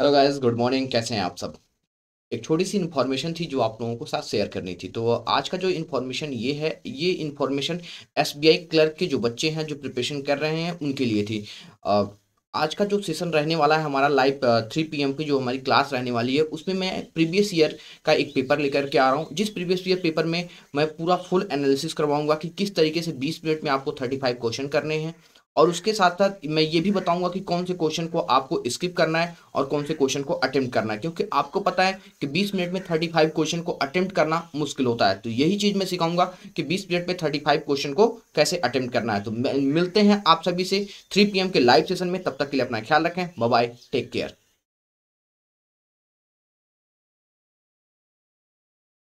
hello guys good morning कैसे हैं आप सब एक छोटी सी इन्फॉर्मेशन थी जो आप लोगों को साथ शेयर करनी थी तो आज का जो इन्फॉर्मेशन ये है ये इन्फॉर्मेशन एसबीआई क्लर्क के जो बच्चे हैं जो प्रिपरेशन कर रहे हैं उनके लिए थी आज का जो सेशन रहने वाला है हमारा लाइव थ्री पीएम की जो हमारी क्लास रहने वाली है उसमें मैं प्रीवियस ईयर का एक पेपर लेकर के आ रहा हूँ जिस प्रीवियस ईयर पेपर में मैं पूरा फुल एनालिसिस करवाऊंगा कि किस तरीके से बीस मिनट में आपको थर्टी फाइव क्वेश्चन करने हैं और उसके साथ साथ मैं ये भी बताऊंगा कि कौन से क्वेश्चन को आपको स्किप करना है और कौन से क्वेश्चन को अटेम्प्ट करना है क्योंकि आपको पता है कि 20 मिनट में 35 क्वेश्चन को अटेम्प्ट करना मुश्किल होता है तो यही चीज़ मैं सिखाऊंगा कि 20 मिनट में 35 क्वेश्चन को कैसे अटेम्प्ट करना है तो मिलते हैं आप सभी से थ्री पी के लाइव सेशन में तब तक के लिए अपना ख्याल रखें बाय टेक केयर